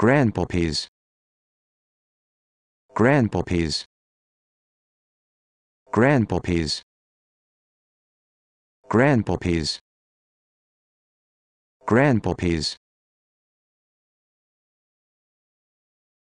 grandpuppies grandpuppies grandpuppies grandpuppies grandpuppies